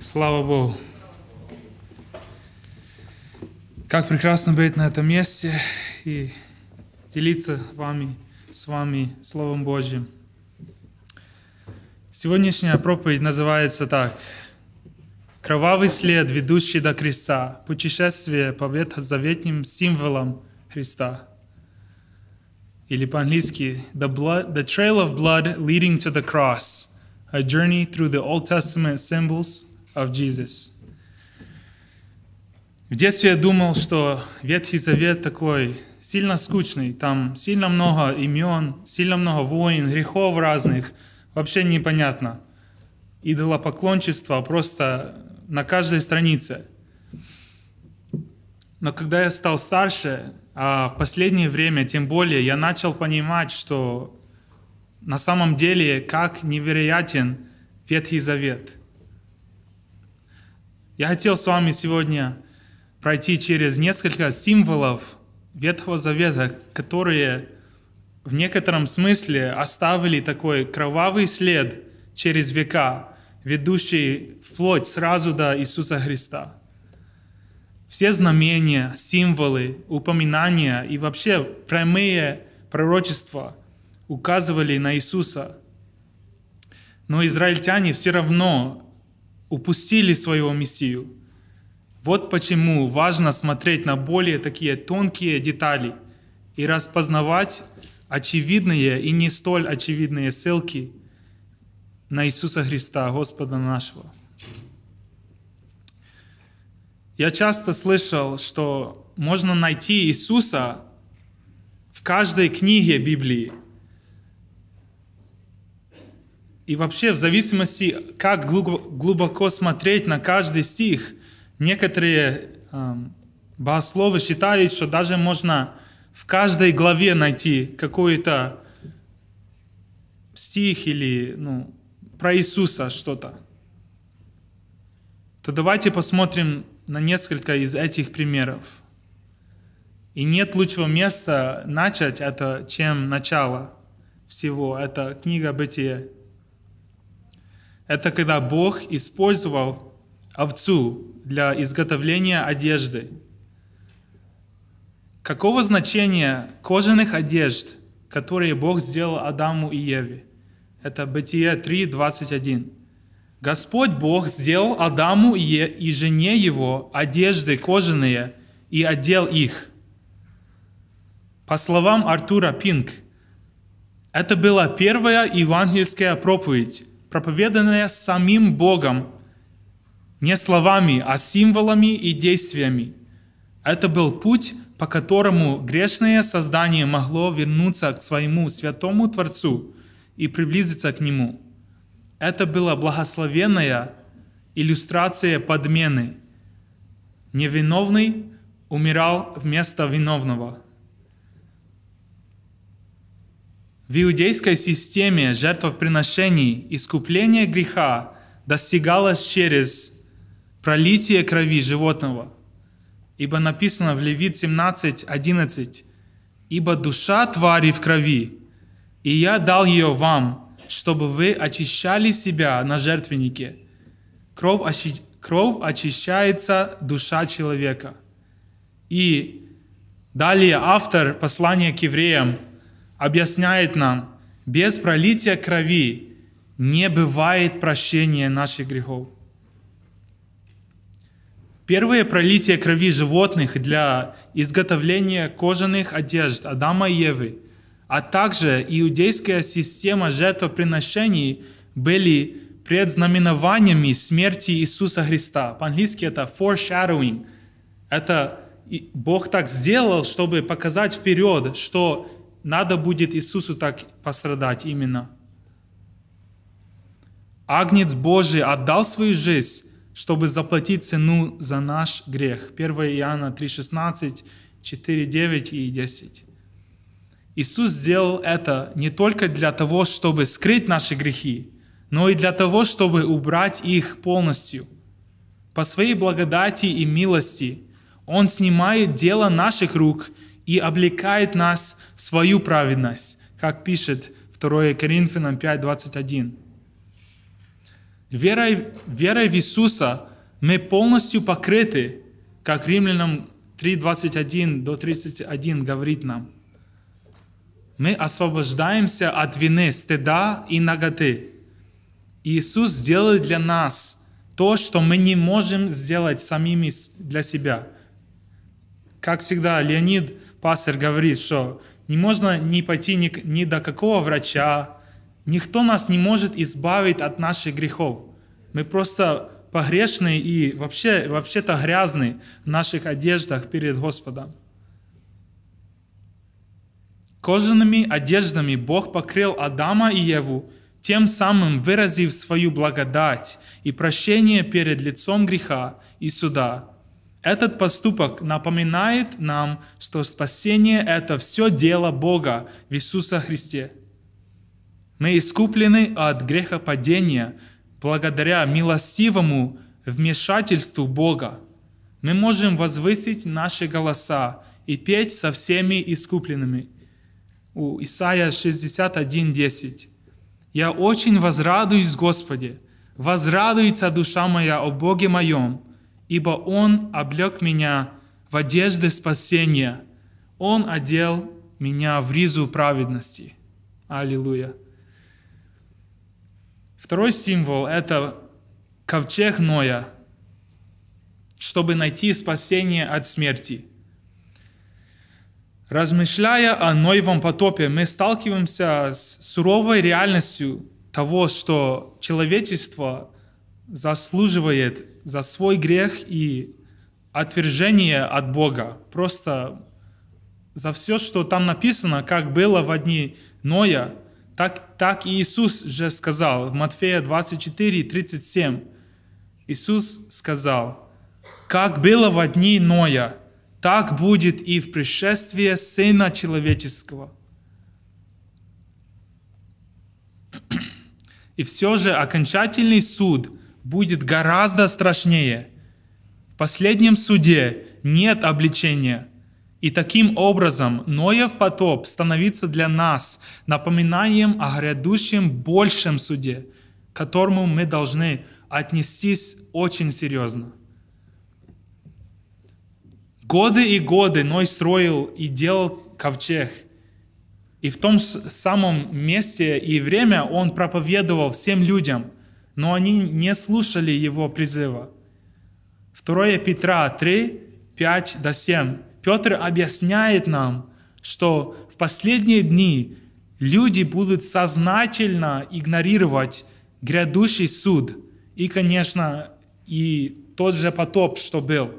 Слава Богу. Как прекрасно быть на этом месте и делиться вами, с вами Словом Божьим. Сегодняшняя проповедь называется так. Кровавый след, ведущий до креста. Путешествие по ветхозаветним символам Христа. Или по-английски the, blood, the trail of blood leading to the cross. A journey through the Old Testament symbols – of Jesus. В детстве я думал, что Ветхий Завет такой сильно скучный, там сильно много имен, сильно много войн, грехов разных, вообще непонятно. Идолопоклончество просто на каждой странице. Но когда я стал старше, а в последнее время тем более, я начал понимать, что на самом деле как невероятен Ветхий Завет. Я хотел с вами сегодня пройти через несколько символов Ветхого Завета, которые в некотором смысле оставили такой кровавый след через века, ведущий вплоть сразу до Иисуса Христа. Все знамения, символы, упоминания и вообще прямые пророчества указывали на Иисуса. Но израильтяне все равно упустили своего Мессию. Вот почему важно смотреть на более такие тонкие детали и распознавать очевидные и не столь очевидные ссылки на Иисуса Христа, Господа нашего. Я часто слышал, что можно найти Иисуса в каждой книге Библии – и вообще, в зависимости, как глубоко смотреть на каждый стих, некоторые эм, богословы считают, что даже можно в каждой главе найти какой-то стих или ну, про Иисуса что-то. То давайте посмотрим на несколько из этих примеров. И нет лучшего места начать это, чем начало всего. Это книга Бытия. Это когда Бог использовал овцу для изготовления одежды. Какого значения кожаных одежд, которые Бог сделал Адаму и Еве? Это Бытие 3, 21. Господь Бог сделал Адаму и жене его одежды кожаные и одел их. По словам Артура Пинк, это была первая евангельская проповедь, проповеданное самим Богом, не словами, а символами и действиями. Это был путь, по которому грешное создание могло вернуться к своему святому Творцу и приблизиться к Нему. Это была благословенная иллюстрация подмены. Невиновный умирал вместо виновного – В иудейской системе жертвоприношений искупление греха достигалось через пролитие крови животного. Ибо написано в Левит 17:11, «Ибо душа твари в крови, и я дал ее вам, чтобы вы очищали себя на жертвеннике. Кровь, очи... Кровь очищается душа человека». И далее автор послания к евреям – объясняет нам, без пролития крови не бывает прощения наших грехов. Первое пролитие крови животных для изготовления кожаных одежд Адама и Евы, а также иудейская система жертвоприношений были предзнаменованиями смерти Иисуса Христа. По-английски это foreshadowing. Это Бог так сделал, чтобы показать вперед, что надо будет Иисусу так пострадать именно. Агнец Божий отдал свою жизнь, чтобы заплатить цену за наш грех. 1 Иоанна 3,16, 4,9 и 10. Иисус сделал это не только для того, чтобы скрыть наши грехи, но и для того, чтобы убрать их полностью. По своей благодати и милости Он снимает дело наших рук – и облекает нас в свою праведность, как пишет 2 Коринфянам 5:21. Верой, верой в Иисуса мы полностью покрыты, как Римлянам 3:21 до 31 говорит нам. Мы освобождаемся от вины, стыда и наготы. Иисус сделает для нас то, что мы не можем сделать самими для себя. Как всегда, Леонид пастор говорит, что не можно не пойти ни, ни до какого врача, никто нас не может избавить от наших грехов. Мы просто погрешны и вообще, вообще-то грязны в наших одеждах перед Господом. Кожаными одеждами Бог покрыл Адама и Еву, тем самым выразив свою благодать и прощение перед лицом греха и суда, этот поступок напоминает нам, что спасение – это все дело Бога в Иисуса Христе. Мы искуплены от греха падения благодаря милостивому вмешательству Бога. Мы можем возвысить наши голоса и петь со всеми искупленными. У Исаия 61.10 «Я очень возрадуюсь Господи, возрадуется душа моя о Боге моем, ибо Он облег меня в одежды спасения, Он одел меня в ризу праведности. Аллилуйя. Второй символ – это ковчег Ноя, чтобы найти спасение от смерти. Размышляя о Ноевом потопе, мы сталкиваемся с суровой реальностью того, что человечество заслуживает за свой грех и отвержение от Бога. Просто за все, что там написано, как было в одни Ноя, так, так и Иисус же сказал в Матфея 24, 37. Иисус сказал, «Как было в дни Ноя, так будет и в пришествии Сына Человеческого». И все же окончательный суд – будет гораздо страшнее. В последнем суде нет обличения. И таким образом Ноев потоп становится для нас напоминанием о грядущем большем суде, к которому мы должны отнестись очень серьезно. Годы и годы Ной строил и делал ковчег. И в том самом месте и время он проповедовал всем людям – но они не слушали его призыва. 2 Петра 3, 5 до 7. Петр объясняет нам, что в последние дни люди будут сознательно игнорировать грядущий суд и, конечно, и тот же потоп, что был.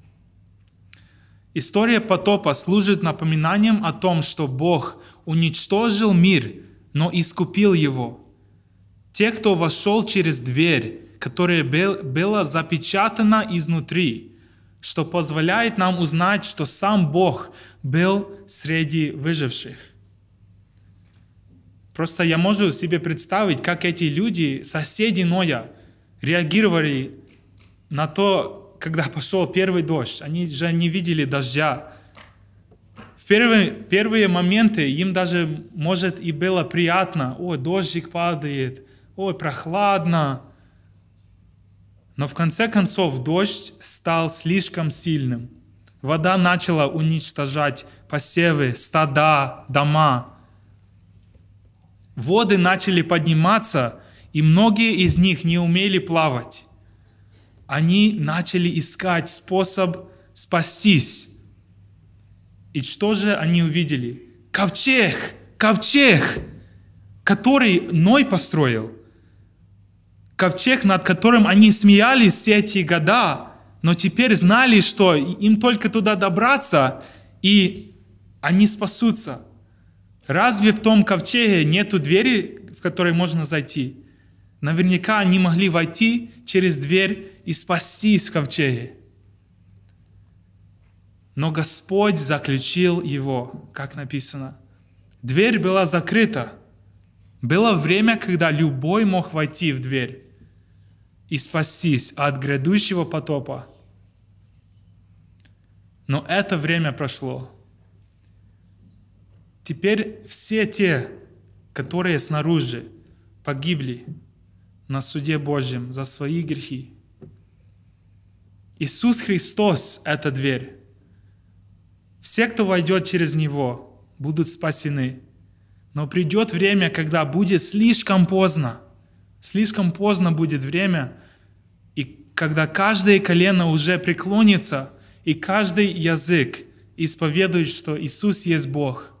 История потопа служит напоминанием о том, что Бог уничтожил мир, но искупил его – те, кто вошел через дверь, которая была запечатана изнутри, что позволяет нам узнать, что сам Бог был среди выживших. Просто я могу себе представить, как эти люди, соседи Ноя, реагировали на то, когда пошел первый дождь. Они же не видели дождя. В первые, первые моменты им даже, может, и было приятно. О, дождик падает – ой, прохладно. Но в конце концов дождь стал слишком сильным. Вода начала уничтожать посевы, стада, дома. Воды начали подниматься, и многие из них не умели плавать. Они начали искать способ спастись. И что же они увидели? Ковчег! Ковчег! Который Ной построил ковчег, над которым они смеялись все эти года, но теперь знали, что им только туда добраться, и они спасутся. Разве в том ковчеге нету двери, в которой можно зайти? Наверняка они могли войти через дверь и спастись в ковчеге. Но Господь заключил его, как написано. Дверь была закрыта. Было время, когда любой мог войти в дверь и спастись от грядущего потопа. Но это время прошло. Теперь все те, которые снаружи погибли на суде Божьем за свои грехи, Иисус Христос — это дверь. Все, кто войдет через Него, будут спасены. Но придет время, когда будет слишком поздно — Слишком поздно будет время, и когда каждое колено уже преклонится, и каждый язык исповедует, что Иисус есть Бог.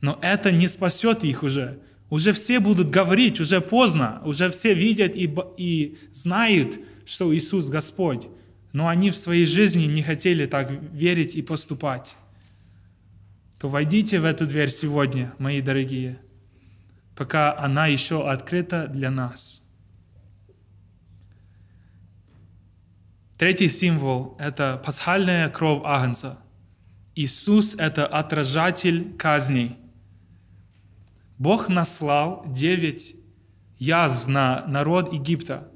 Но это не спасет их уже. Уже все будут говорить, уже поздно, уже все видят и, и знают, что Иисус Господь. Но они в своей жизни не хотели так верить и поступать. То войдите в эту дверь сегодня, мои дорогие – пока она еще открыта для нас. Третий символ – это пасхальная кровь Агнца. Иисус – это отражатель казней. Бог наслал девять язв на народ Египта.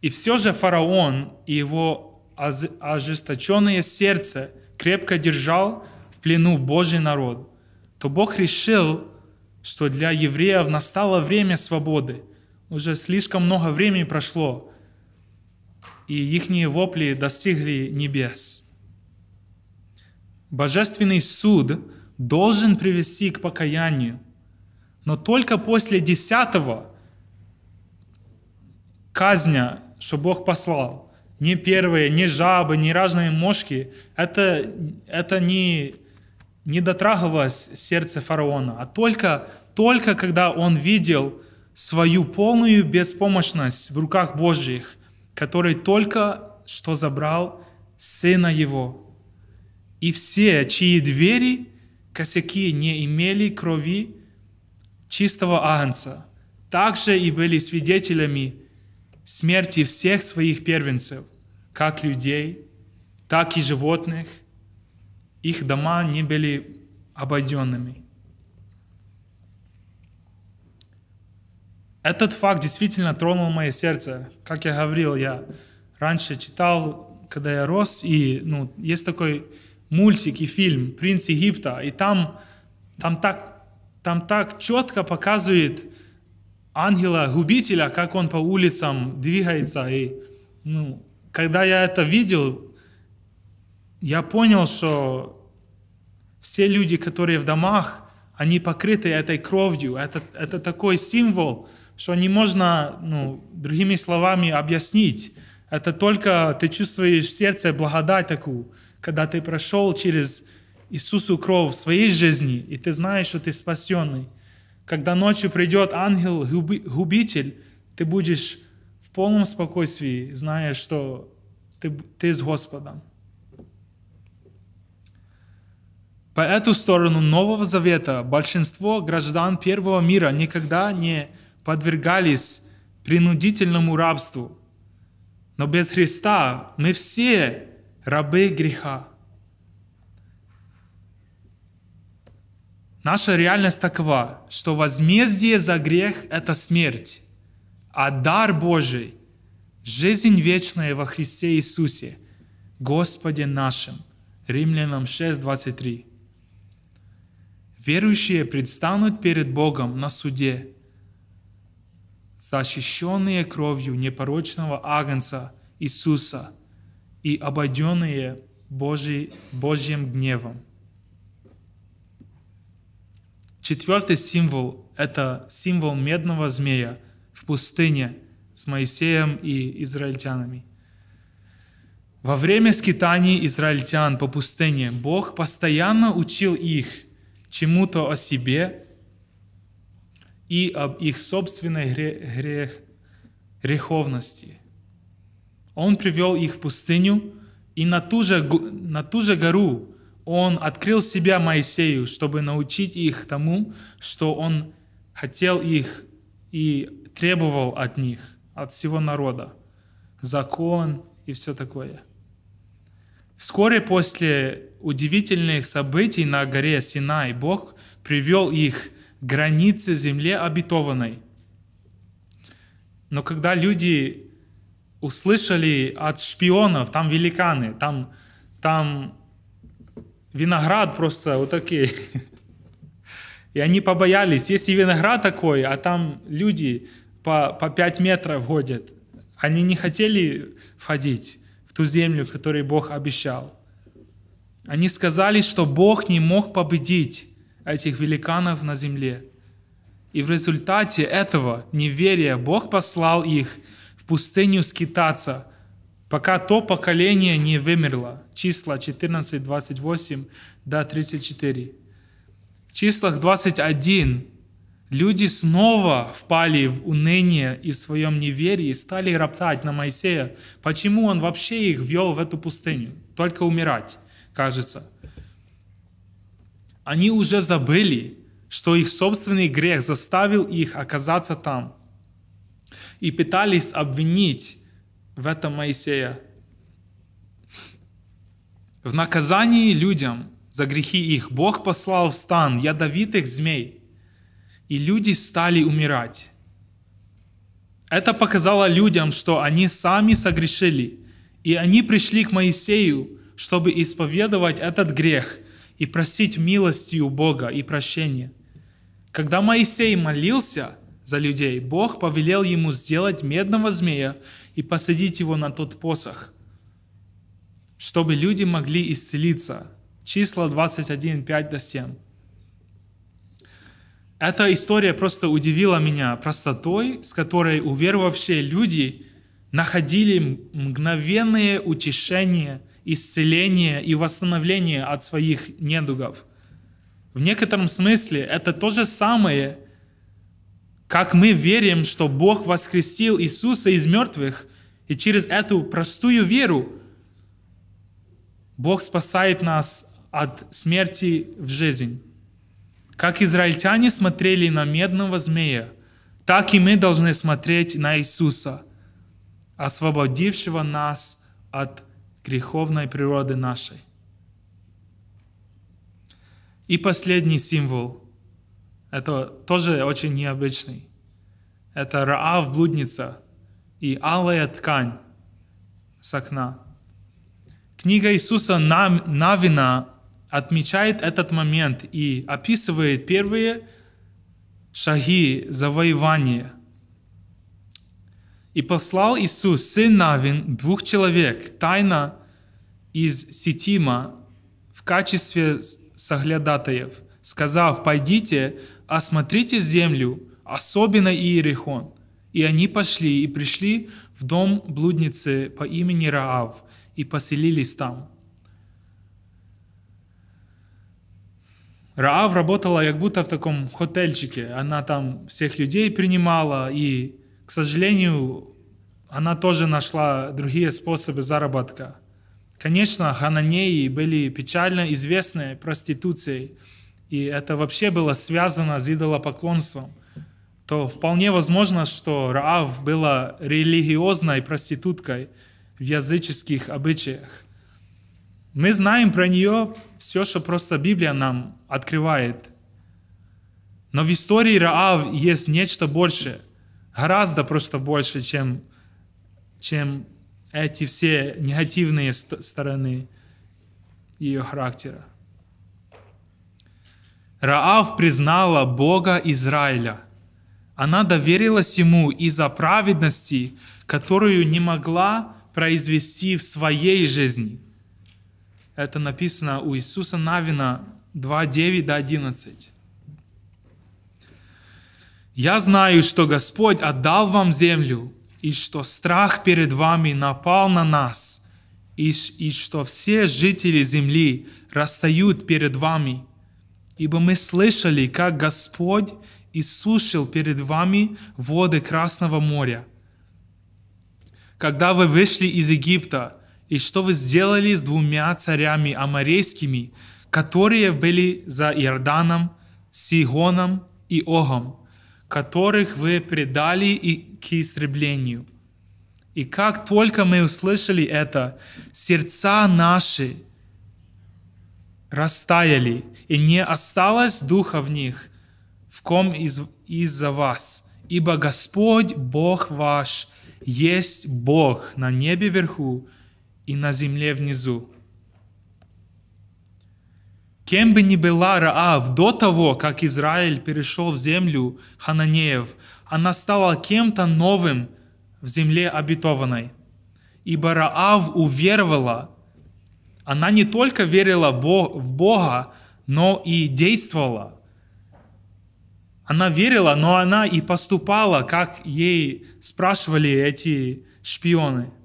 И все же фараон и его ожесточенное сердце крепко держал в плену Божий народ. То Бог решил что для евреев настало время свободы. Уже слишком много времени прошло, и их вопли достигли небес. Божественный суд должен привести к покаянию, но только после десятого казня, что Бог послал, не первые, не жабы, не разные мошки, это, это не не дотрагивалось сердце фараона, а только, только когда он видел свою полную беспомощность в руках Божьих, который только что забрал сына его. И все, чьи двери, косяки не имели крови чистого агнца, также и были свидетелями смерти всех своих первенцев, как людей, так и животных, их дома не были обойденными. Этот факт действительно тронул мое сердце. Как я говорил, я раньше читал, когда я рос, и ну, есть такой мультик и фильм «Принц Египта», и там, там, так, там так четко показывает ангела-губителя, как он по улицам двигается. И ну, когда я это видел, я понял, что все люди, которые в домах, они покрыты этой кровью. Это, это такой символ, что не можно, ну, другими словами, объяснить. Это только ты чувствуешь в сердце благодать такую, когда ты прошел через Иисусу кровь в своей жизни, и ты знаешь, что ты спасенный. Когда ночью придет ангел-губитель, ты будешь в полном спокойствии, зная, что ты, ты с Господом. По эту сторону Нового Завета большинство граждан Первого мира никогда не подвергались принудительному рабству. Но без Христа мы все рабы греха. Наша реальность такова, что возмездие за грех – это смерть, а дар Божий – жизнь вечная во Христе Иисусе, Господе нашим. Римлянам 6, 23. Верующие предстанут перед Богом на суде, защищенные кровью непорочного Агнца Иисуса и обойденные Божий, Божьим гневом. Четвертый символ – это символ медного змея в пустыне с Моисеем и израильтянами. Во время скитаний израильтян по пустыне Бог постоянно учил их – чему-то о себе и об их собственной грех, греховности. Он привел их в пустыню, и на ту, же, на ту же гору он открыл себя Моисею, чтобы научить их тому, что он хотел их и требовал от них, от всего народа. Закон и все такое – Вскоре после удивительных событий на горе Синай Бог привел их к границе земли обетованной. Но когда люди услышали от шпионов, там великаны, там, там виноград просто вот такие. И они побоялись. Если виноград такой, а там люди по, по 5 метров ходят, они не хотели входить ту землю, которую Бог обещал. Они сказали, что Бог не мог победить этих великанов на земле. И в результате этого неверия Бог послал их в пустыню скитаться, пока то поколение не вымерло. Числа 14, 28 до 34. В числах 21 Люди снова впали в уныние и в своем неверии, стали роптать на Моисея, почему он вообще их ввел в эту пустыню, только умирать, кажется. Они уже забыли, что их собственный грех заставил их оказаться там, и пытались обвинить в этом Моисея. В наказании людям за грехи их Бог послал в стан ядовитых змей – и люди стали умирать. Это показало людям, что они сами согрешили, и они пришли к Моисею, чтобы исповедовать этот грех и просить милости у Бога и прощения. Когда Моисей молился за людей, Бог повелел ему сделать медного змея и посадить его на тот посох, чтобы люди могли исцелиться. Числа 21, 5 до 7. Эта история просто удивила меня простотой, с которой уверовавшие люди находили мгновенное утешение, исцеление и восстановление от своих недугов. В некотором смысле это то же самое, как мы верим, что Бог воскресил Иисуса из мертвых, и через эту простую веру Бог спасает нас от смерти в жизнь. Как израильтяне смотрели на медного змея, так и мы должны смотреть на Иисуса, освободившего нас от греховной природы нашей. И последний символ, это тоже очень необычный, это Раав блудница и алая ткань с окна. Книга Иисуса Навина отмечает этот момент и описывает первые шаги завоевания. И послал Иисус, сын Навин, двух человек, тайно из Ситима в качестве соглядатаев, сказав, «Пойдите, осмотрите землю, особенно Иерихон». И они пошли и пришли в дом блудницы по имени Раав и поселились там – Раав работала как будто в таком хотельчике. Она там всех людей принимала, и, к сожалению, она тоже нашла другие способы заработка. Конечно, хананеи были печально известны проституцией, и это вообще было связано с идолопоклонством, то вполне возможно, что Раав была религиозной проституткой в языческих обычаях. Мы знаем про нее все, что просто Библия нам открывает. Но в истории Раав есть нечто большее, гораздо просто больше, чем, чем эти все негативные стороны ее характера. Раав признала Бога Израиля. Она доверилась Ему из-за праведности, которую не могла произвести в своей жизни – это написано у Иисуса Навина 2.9 до 11. «Я знаю, что Господь отдал вам землю, и что страх перед вами напал на нас, и, и что все жители земли расстают перед вами, ибо мы слышали, как Господь иссушил перед вами воды Красного моря. Когда вы вышли из Египта, и что вы сделали с двумя царями аморейскими, которые были за Иорданом, Сигоном и Огом, которых вы предали и к истреблению. И как только мы услышали это, сердца наши растаяли, и не осталось духа в них, в ком из, из-за вас. Ибо Господь, Бог ваш, есть Бог на небе вверху и на земле внизу. Кем бы ни была Раав до того, как Израиль перешел в землю Хананеев, она стала кем-то новым в земле обетованной. Ибо Раав уверовала. Она не только верила в Бога, но и действовала. Она верила, но она и поступала, как ей спрашивали эти шпионы –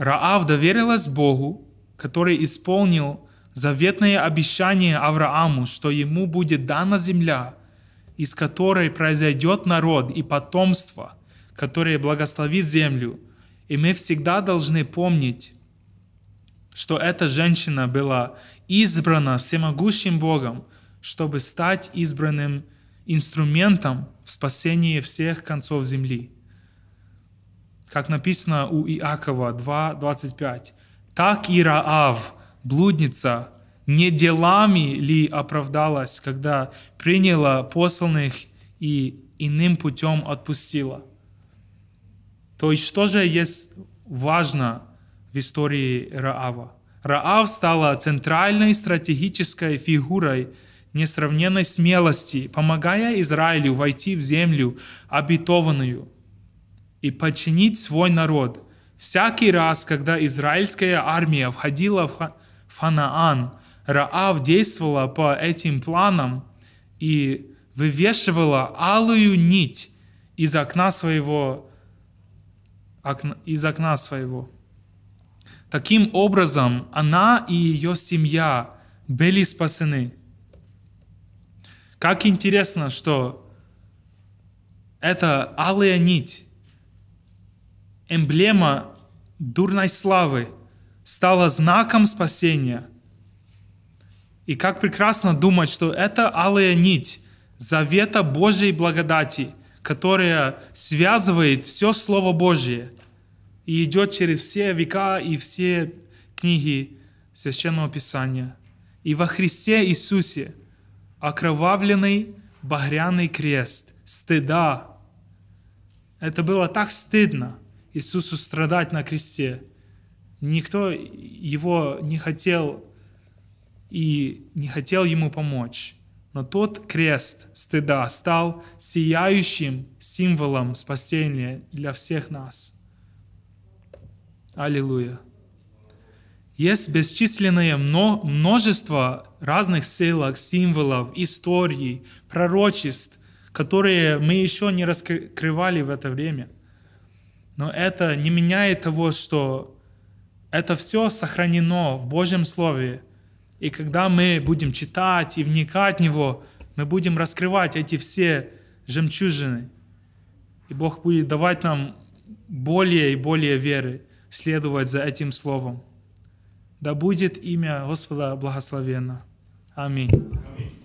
Раав доверилась Богу, который исполнил заветное обещание Аврааму, что ему будет дана земля, из которой произойдет народ и потомство, которое благословит землю. И мы всегда должны помнить, что эта женщина была избрана всемогущим Богом, чтобы стать избранным инструментом в спасении всех концов земли как написано у Иакова 2.25. «Так и Раав, блудница, не делами ли оправдалась, когда приняла посланных и иным путем отпустила?» То есть что же есть важно в истории Раава? Раав стала центральной стратегической фигурой несравненной смелости, помогая Израилю войти в землю обетованную – и подчинить свой народ. Всякий раз, когда израильская армия входила в Ханаан, Раав действовала по этим планам и вывешивала алую нить из окна своего. Окна, из окна своего. Таким образом, она и ее семья были спасены. Как интересно, что эта алая нить эмблема дурной славы стала знаком спасения. И как прекрасно думать, что это алая нить завета Божьей благодати, которая связывает все Слово Божье и идет через все века и все книги Священного Писания. И во Христе Иисусе окровавленный багряный крест стыда. Это было так стыдно – Иисусу страдать на кресте. Никто его не хотел и не хотел ему помочь. Но тот крест стыда стал сияющим символом спасения для всех нас. Аллилуйя. Есть бесчисленное множество разных ссылок, символов, историй, пророчеств, которые мы еще не раскрывали в это время – но это не меняет того, что это все сохранено в Божьем Слове. И когда мы будем читать и вникать в него, мы будем раскрывать эти все жемчужины. И Бог будет давать нам более и более веры следовать за этим Словом. Да будет имя Господа благословенно. Аминь. Аминь.